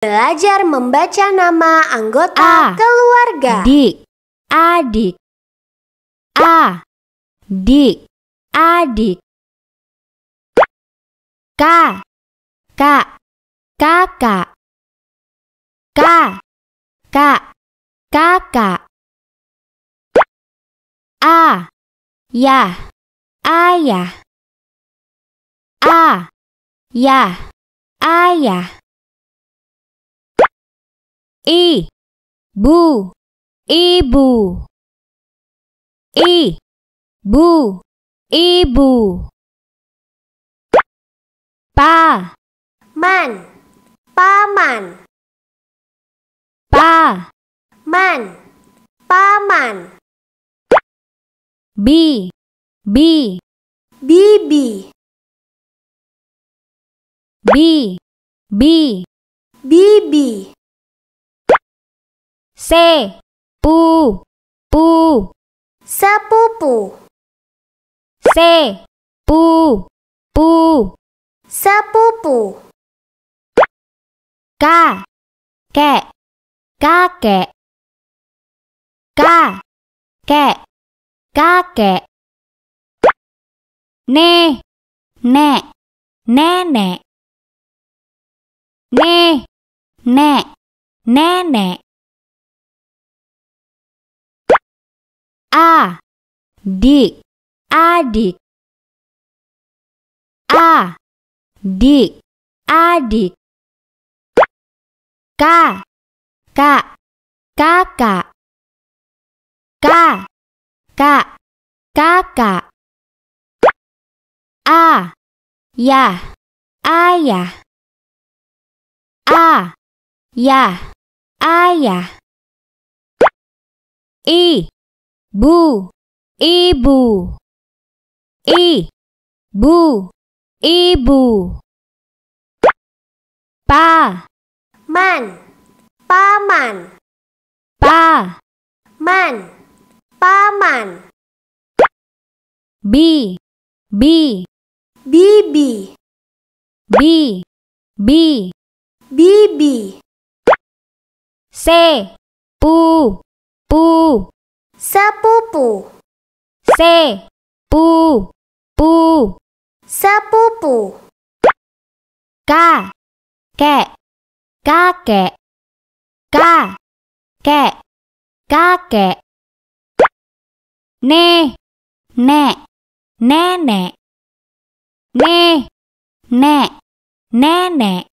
Belajar membaca nama anggota A, keluarga. Adik, adik. A, dik, adik. K, kak, kakak. K, kak, kakak. A, Ya. ayah. A, Ya. ayah i bu ibu i bu ibu pa man paman pa man paman bi bi bibi bi bi bibi xe pu pu xe pu pu xe pu pu xe pu pu ca kẹ ca kẹ ca kẹ ca kẹ nè nè nè nè nè nè nè nè A dik adik A dik adik K kak kakak K kak kakak A ya ayah A ya ayah ya. I bu ibu i bu ibu pa man paman pa man paman bi bi bibi bi bi bibi se pu pu Sa pu pu. Se pu pu. Sa pu pu. Ca kẹ ca kẹ ca kẹ ca kẹ. Nê nẹ nè nè. Nê nè nè nè.